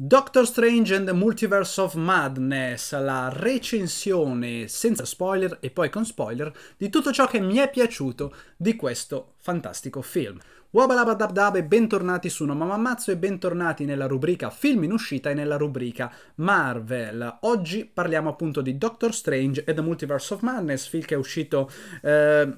Doctor Strange and the Multiverse of Madness, la recensione senza spoiler e poi con spoiler di tutto ciò che mi è piaciuto di questo fantastico film. Wabalabadabdab e bentornati su No Mamma Mazzo e bentornati nella rubrica Film in uscita e nella rubrica Marvel. Oggi parliamo appunto di Doctor Strange e The Multiverse of Madness, film che è uscito... Eh,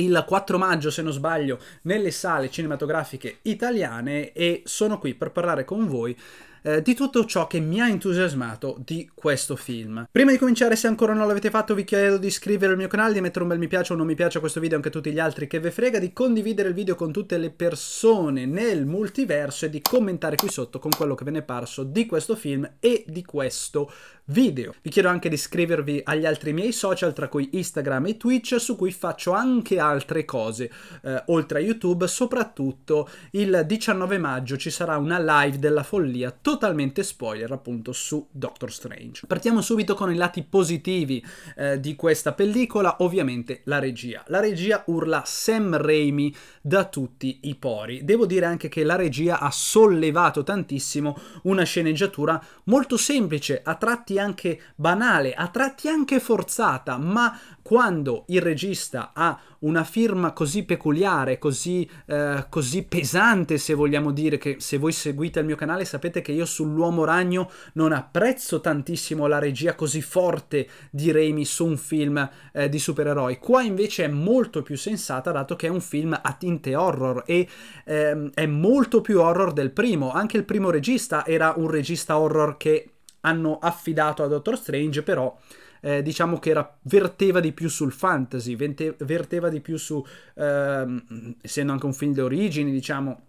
il 4 maggio, se non sbaglio, nelle sale cinematografiche italiane e sono qui per parlare con voi eh, di tutto ciò che mi ha entusiasmato di questo film. Prima di cominciare, se ancora non l'avete fatto, vi chiedo di iscrivervi al mio canale, di mettere un bel mi piace o non mi piace a questo video, anche a tutti gli altri che ve frega, di condividere il video con tutte le persone nel multiverso e di commentare qui sotto con quello che ve ne è parso di questo film e di questo video. Vi chiedo anche di iscrivervi agli altri miei social, tra cui Instagram e Twitch, su cui faccio anche altre cose, eh, oltre a YouTube, soprattutto il 19 maggio ci sarà una live della follia totalmente spoiler appunto su Doctor Strange. Partiamo subito con i lati positivi eh, di questa pellicola, ovviamente la regia. La regia urla Sam Raimi da tutti i pori. Devo dire anche che la regia ha sollevato tantissimo una sceneggiatura molto semplice, a tratti anche banale, a tratti anche forzata, ma quando il regista ha una firma così peculiare, così, eh, così pesante se vogliamo dire, che se voi seguite il mio canale sapete che io sull'Uomo Ragno non apprezzo tantissimo la regia così forte di Raimi su un film eh, di supereroi. Qua invece è molto più sensata dato che è un film a tinte horror e ehm, è molto più horror del primo. Anche il primo regista era un regista horror che hanno affidato a Doctor Strange, però eh, diciamo che era, verteva di più sul fantasy, vente, verteva di più su, ehm, essendo anche un film d'origine, diciamo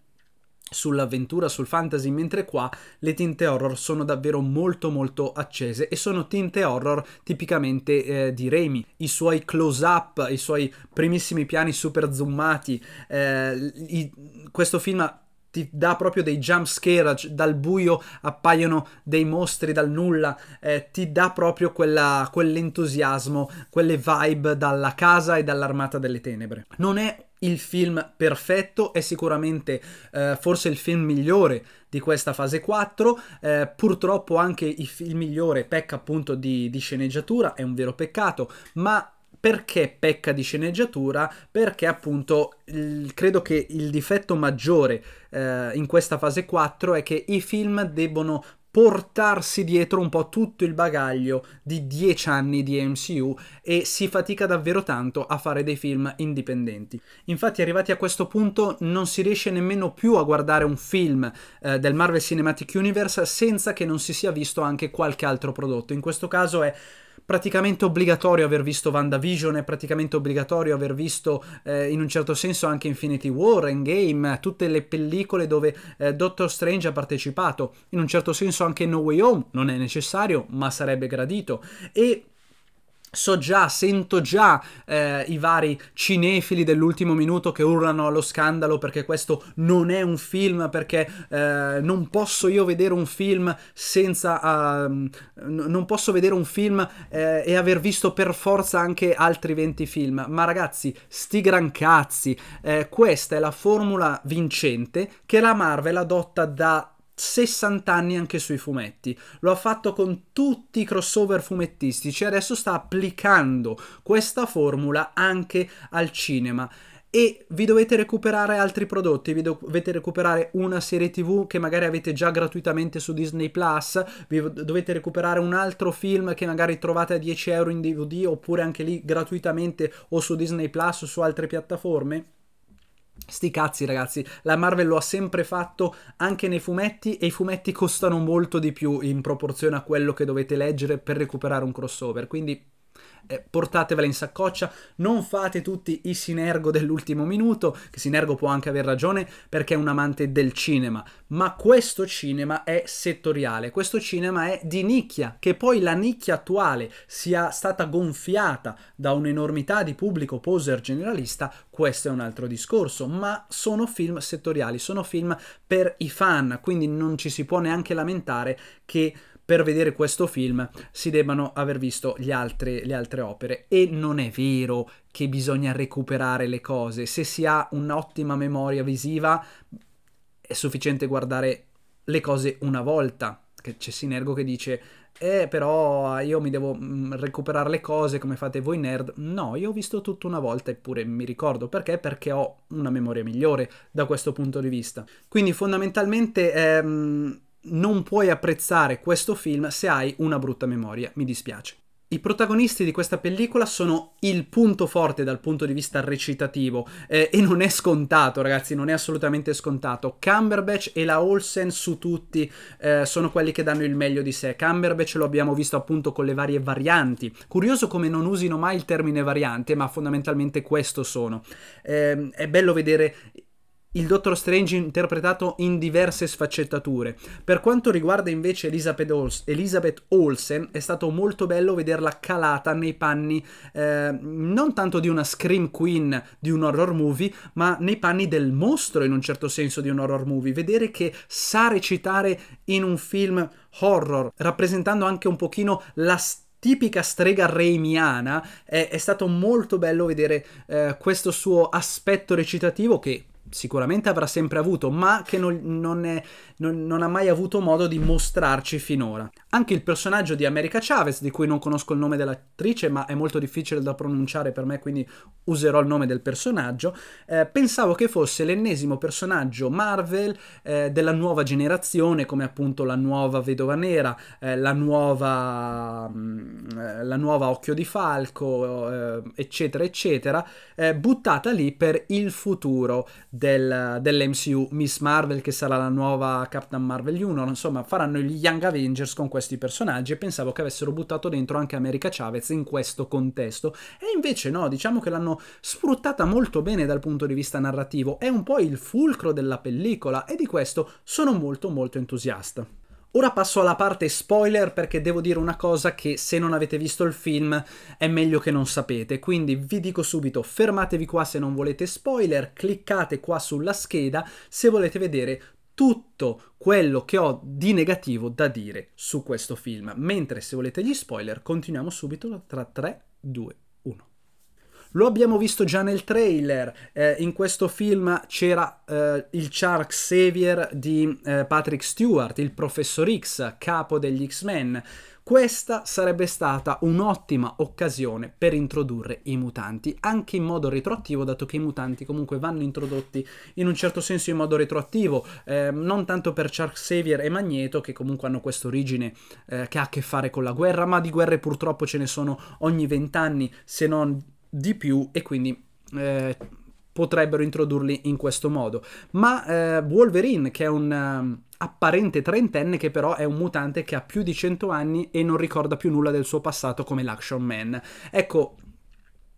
sull'avventura, sul fantasy, mentre qua le tinte horror sono davvero molto molto accese e sono tinte horror tipicamente eh, di Remy. I suoi close-up, i suoi primissimi piani super zoomati, eh, i, questo film ha ti dà proprio dei jump scare, cioè, dal buio appaiono dei mostri dal nulla, eh, ti dà proprio quella, quell'entusiasmo, quelle vibe dalla casa e dall'armata delle tenebre. Non è il film perfetto, è sicuramente eh, forse il film migliore di questa fase 4, eh, purtroppo anche il, il migliore pecca appunto di, di sceneggiatura, è un vero peccato, ma perché pecca di sceneggiatura? Perché appunto il, credo che il difetto maggiore eh, in questa fase 4 è che i film debbono portarsi dietro un po' tutto il bagaglio di 10 anni di MCU e si fatica davvero tanto a fare dei film indipendenti. Infatti arrivati a questo punto non si riesce nemmeno più a guardare un film eh, del Marvel Cinematic Universe senza che non si sia visto anche qualche altro prodotto. In questo caso è praticamente obbligatorio aver visto VandaVision, è praticamente obbligatorio aver visto eh, in un certo senso anche Infinity War, Endgame, tutte le pellicole dove eh, Doctor Strange ha partecipato, in un certo senso anche No Way Home, non è necessario ma sarebbe gradito e So già, sento già eh, i vari cinefili dell'ultimo minuto che urlano allo scandalo perché questo non è un film, perché eh, non posso io vedere un film senza... Uh, non posso vedere un film eh, e aver visto per forza anche altri 20 film. Ma ragazzi, sti gran cazzi, eh, questa è la formula vincente che la Marvel adotta da 60 anni anche sui fumetti. Lo ha fatto con tutti i crossover fumettistici e adesso sta applicando questa formula anche al cinema e vi dovete recuperare altri prodotti, vi dovete recuperare una serie tv che magari avete già gratuitamente su Disney Plus, vi dovete recuperare un altro film che magari trovate a 10 euro in DVD oppure anche lì gratuitamente o su Disney Plus o su altre piattaforme. Sti cazzi ragazzi, la Marvel lo ha sempre fatto anche nei fumetti e i fumetti costano molto di più in proporzione a quello che dovete leggere per recuperare un crossover, quindi eh, portatevela in saccoccia, non fate tutti i sinergo dell'ultimo minuto, che sinergo può anche aver ragione perché è un amante del cinema, ma questo cinema è settoriale, questo cinema è di nicchia, che poi la nicchia attuale sia stata gonfiata da un'enormità di pubblico poser generalista, questo è un altro discorso, ma sono film settoriali, sono film per i fan, quindi non ci si può neanche lamentare che per vedere questo film si debbano aver visto altri, le altre opere. E non è vero che bisogna recuperare le cose. Se si ha un'ottima memoria visiva, è sufficiente guardare le cose una volta. Che c'è Sinergo che dice eh, però ah, io mi devo mm, recuperare le cose come fate voi nerd. No, io ho visto tutto una volta eppure mi ricordo perché? Perché ho una memoria migliore da questo punto di vista. Quindi fondamentalmente ehm, non puoi apprezzare questo film se hai una brutta memoria, mi dispiace. I protagonisti di questa pellicola sono il punto forte dal punto di vista recitativo eh, e non è scontato ragazzi, non è assolutamente scontato. Cumberbatch e la Olsen su tutti eh, sono quelli che danno il meglio di sé. Cumberbatch lo abbiamo visto appunto con le varie varianti. Curioso come non usino mai il termine variante, ma fondamentalmente questo sono. Eh, è bello vedere il Dottor Strange interpretato in diverse sfaccettature. Per quanto riguarda invece Elizabeth, Ols- Elizabeth Olsen, è stato molto bello vederla calata nei panni eh, non tanto di una scream queen di un horror movie, ma nei panni del mostro in un certo senso di un horror movie. Vedere che sa recitare in un film horror, rappresentando anche un pochino la storia tipica strega reimiana, è, è, stato molto bello vedere eh, questo suo aspetto recitativo che sicuramente avrà sempre avuto, ma che non, non, è, non, non, ha mai avuto modo di mostrarci finora. Anche il personaggio di America Chavez, di cui non conosco il nome dell'attrice, ma è molto difficile da pronunciare per me, quindi userò il nome del personaggio, eh, pensavo che fosse l'ennesimo personaggio Marvel eh, della nuova generazione, come appunto la nuova Vedova Nera, eh, la, nuova, mh, mm, eh, la nuova Occhio di Falco, eh, eccetera, eccetera, eh, buttata lì per il futuro del, dell'MCU Miss Marvel che sarà la nuova Captain Marvel Junior insomma faranno gli Young Avengers con questi personaggi e pensavo che avessero buttato dentro anche America Chavez in questo contesto e invece no diciamo che l'hanno sfruttata molto bene dal punto di vista narrativo è un po' il fulcro della pellicola e di questo sono molto molto entusiasta Ora passo alla parte spoiler perché devo dire una cosa che se non avete visto il film è meglio che non sapete, quindi vi dico subito fermatevi qua se non volete spoiler, cliccate qua sulla scheda se volete vedere tutto quello che ho di negativo da dire su questo film, mentre se volete gli spoiler continuiamo subito tra 3, 2, lo abbiamo visto già nel trailer, eh, in questo film c'era eh, il Shark Xavier di eh, Patrick Stewart, il professor X, capo degli X-Men. Questa sarebbe stata un'ottima occasione per introdurre i mutanti, anche in modo retroattivo, dato che i mutanti comunque vanno introdotti in un certo senso in modo retroattivo, eh, non tanto per Charles Xavier e Magneto, che comunque hanno questa origine eh, che ha a che fare con la guerra, ma di guerre purtroppo ce ne sono ogni vent'anni, se non di più e quindi eh, potrebbero introdurli in questo modo. Ma eh, Wolverine, che è un um, apparente trentenne, che però è un mutante che ha più di 100 anni e non ricorda più nulla del suo passato come l'Action Man. Ecco,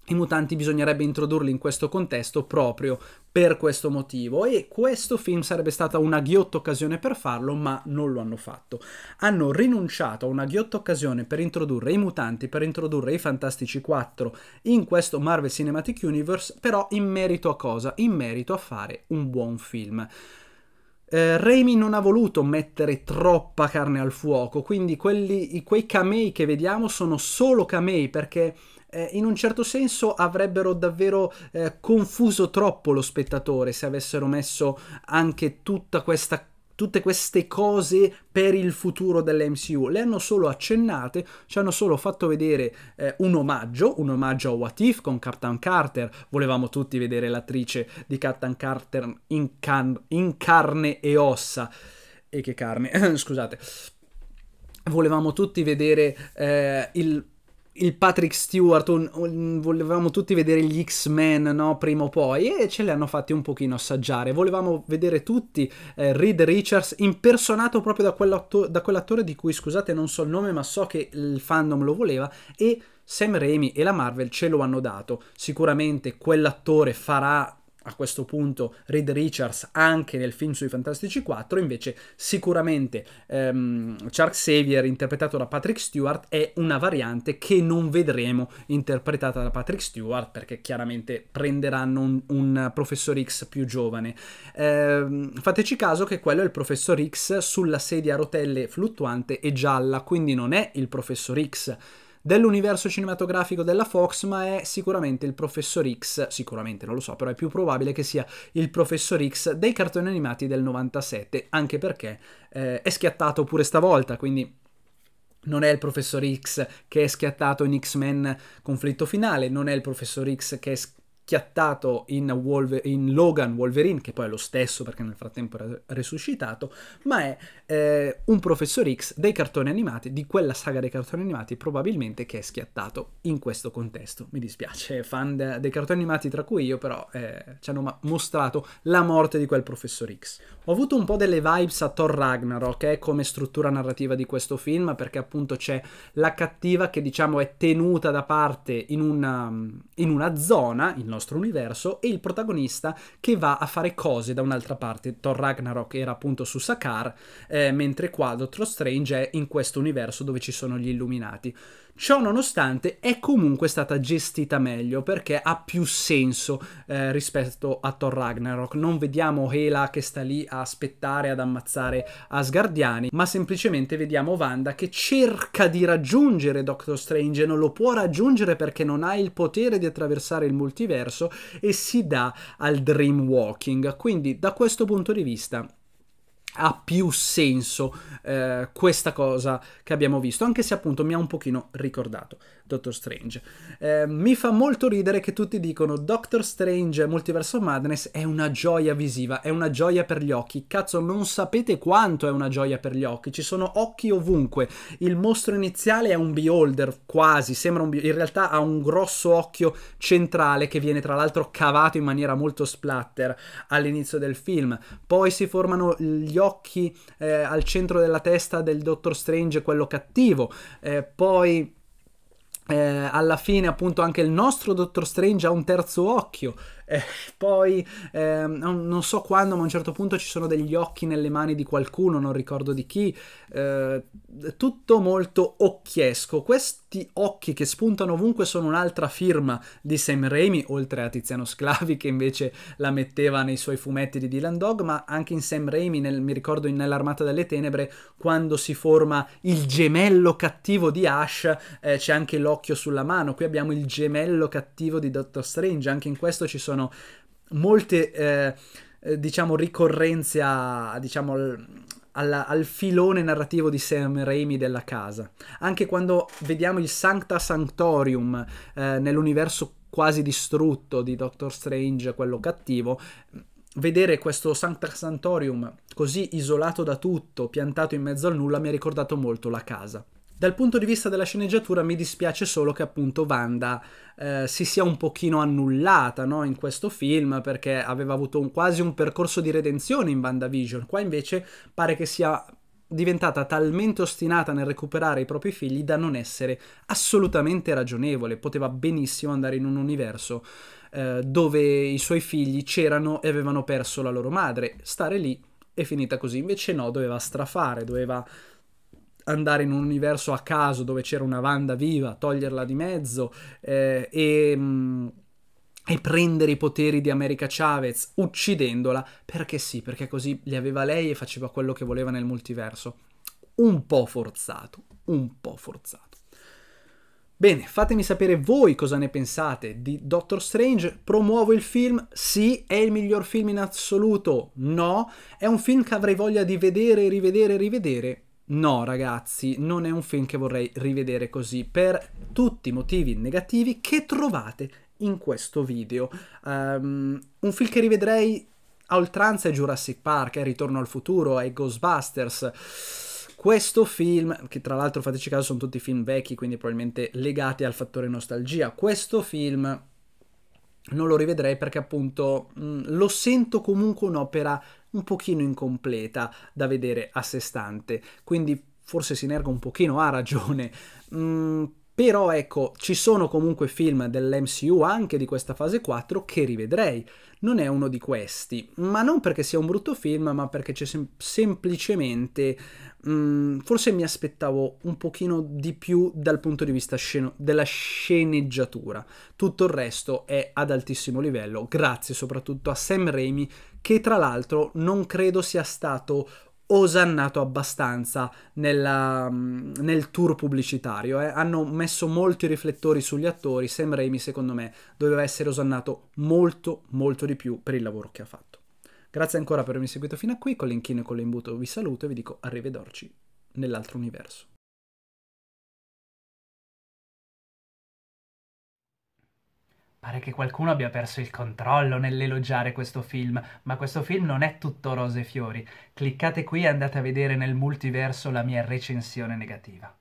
i mutanti bisognerebbe introdurli in questo contesto proprio per questo motivo e questo film sarebbe stata una ghiotta occasione per farlo ma non lo hanno fatto. Hanno rinunciato a una ghiotta occasione per introdurre i mutanti, per introdurre i Fantastici 4 in questo Marvel Cinematic Universe però in merito a cosa? In merito a fare un buon film. Eh, Raimi non ha voluto mettere troppa carne al fuoco, quindi quelli, quei camei che vediamo sono solo camei perché eh, in un certo senso avrebbero davvero eh, confuso troppo lo spettatore se avessero messo anche tutta questa tutte queste cose per il futuro dell'MCU. Le hanno solo accennate, ci hanno solo fatto vedere eh, un omaggio, un omaggio a What If con Captain Carter. Volevamo tutti vedere l'attrice di Captain Carter in, can- in carne e ossa. E che carne, scusate. Volevamo tutti vedere eh, il il Patrick Stewart, un, un, volevamo tutti vedere gli X-Men, no? Prima o poi, e ce li hanno fatti un pochino assaggiare. Volevamo vedere tutti eh, Reed Richards impersonato proprio da, quell'atto- da quell'attore di cui, scusate, non so il nome, ma so che il fandom lo voleva, e Sam Raimi e la Marvel ce lo hanno dato. Sicuramente quell'attore farà a questo punto Reed Richards anche nel film sui Fantastici 4, invece sicuramente ehm, Charles Xavier interpretato da Patrick Stewart è una variante che non vedremo interpretata da Patrick Stewart perché chiaramente prenderanno un, un professor X più giovane. Eh, fateci caso che quello è il professor X sulla sedia a rotelle fluttuante e gialla, quindi non è il professor X dell'universo cinematografico della Fox, ma è sicuramente il professor X, sicuramente non lo so, però è più probabile che sia il professor X dei cartoni animati del 97, anche perché eh, è schiattato pure stavolta, quindi non è il professor X che è schiattato in X-Men conflitto finale, non è il professor X che è schiattato in, Wolver- in, Logan Wolverine, che poi è lo stesso perché nel frattempo era resuscitato, ma è eh, un professor X dei cartoni animati, di quella saga dei cartoni animati probabilmente che è schiattato in questo contesto. Mi dispiace, fan de- dei cartoni animati tra cui io, però eh, ci hanno ma- mostrato la morte di quel professor X. Ho avuto un po' delle vibes a Thor Ragnarok, eh, come struttura narrativa di questo film, perché appunto c'è la cattiva che diciamo è tenuta da parte in una, in una zona, in nostro universo e il protagonista che va a fare cose da un'altra parte. Thor Ragnarok era appunto su Sakaar, eh, mentre qua Doctor Strange è in questo universo dove ci sono gli illuminati. Ciò nonostante è comunque stata gestita meglio perché ha più senso eh, rispetto a Thor Ragnarok. Non vediamo Hela che sta lì a aspettare ad ammazzare Asgardiani, ma semplicemente vediamo Wanda che cerca di raggiungere Doctor Strange e non lo può raggiungere perché non ha il potere di attraversare il multiverso e si dà al Dreamwalking. Quindi da questo punto di vista ha più senso eh, questa cosa che abbiamo visto, anche se appunto mi ha un pochino ricordato. Doctor Strange. Eh, mi fa molto ridere che tutti dicono Doctor Strange Multiverso Madness è una gioia visiva, è una gioia per gli occhi. Cazzo, non sapete quanto è una gioia per gli occhi. Ci sono occhi ovunque. Il mostro iniziale è un beholder, quasi, sembra un beholder. In realtà ha un grosso occhio centrale che viene tra l'altro cavato in maniera molto splatter all'inizio del film. Poi si formano gli occhi eh, al centro della testa del Doctor Strange, quello cattivo. Eh, poi eh, alla fine appunto anche il nostro Dottor Strange ha un terzo occhio eh, poi ehm, non, non, so quando, ma a un certo punto ci sono degli occhi nelle mani di qualcuno, non ricordo di chi. Eh, tutto molto occhiesco. Questi occhi che spuntano ovunque sono un'altra firma di Sam Raimi, oltre a Tiziano Sclavi che invece la metteva nei suoi fumetti di Dylan Dog, ma anche in Sam Raimi, nel, mi ricordo nell'Armata delle Tenebre, quando si forma il gemello cattivo di Ash, eh, c'è anche l'occhio sulla mano. Qui abbiamo il gemello cattivo di Doctor Strange, anche in questo ci sono sono molte, eh, diciamo, ricorrenze a, diciamo, alla, al filone narrativo di Sam Raimi della casa. Anche quando vediamo il Sancta Sanctorium eh, nell'universo quasi distrutto di Doctor Strange, quello cattivo, vedere questo Sancta Sanctorium così isolato da tutto, piantato in mezzo al nulla, mi ha ricordato molto la casa. Dal punto di vista della sceneggiatura mi dispiace solo che appunto Wanda eh, si sia un pochino annullata no, in questo film perché aveva avuto un, quasi un percorso di redenzione in WandaVision, qua invece pare che sia diventata talmente ostinata nel recuperare i propri figli da non essere assolutamente ragionevole, poteva benissimo andare in un universo eh, dove i suoi figli c'erano e avevano perso la loro madre, stare lì è finita così, invece no, doveva strafare, doveva andare in un universo a caso dove c'era una Wanda viva, toglierla di mezzo eh, e, mh, mm, e, prendere i poteri di America Chavez uccidendola perché sì, perché così li aveva lei e faceva quello che voleva nel multiverso. Un po' forzato, un po' forzato. Bene, fatemi sapere voi cosa ne pensate di Doctor Strange. Promuovo il film? Sì, è il miglior film in assoluto? No, è un film che avrei voglia di vedere, rivedere, rivedere? No, ragazzi, non è un film che vorrei rivedere così per tutti i motivi negativi che trovate in questo video. Um, un film che rivedrei a oltranza è Jurassic Park, è Ritorno al futuro, è Ghostbusters. Questo film, che tra l'altro fateci caso sono tutti film vecchi, quindi probabilmente legati al fattore nostalgia, questo film non lo rivedrei perché appunto mh, mm, lo sento comunque un'opera un pochino incompleta da vedere a sé stante, quindi forse Sinergo un pochino ha ragione. Mm, però ecco, ci sono comunque film dell'MCU anche di questa fase 4 che rivedrei. Non è uno di questi, ma non perché sia un brutto film, ma perché c'è sem- semplicemente mh, mm, forse mi aspettavo un pochino di più dal punto di vista sceno- della sceneggiatura. Tutto il resto è ad altissimo livello, grazie soprattutto a Sam Raimi che tra l'altro non credo sia stato osannato abbastanza nella, mm, nel tour pubblicitario. Eh. Hanno messo molti riflettori sugli attori. Sam Raimi, secondo me, doveva essere osannato molto, molto di più per il lavoro che ha fatto. Grazie ancora per avermi seguito fino a qui. Con l'inchino e con l'imbuto vi saluto e vi dico arrivederci nell'altro universo. Pare che qualcuno abbia perso il controllo nell'elogiare questo film, ma questo film non è tutto rose e fiori. Cliccate qui e andate a vedere nel multiverso la mia recensione negativa.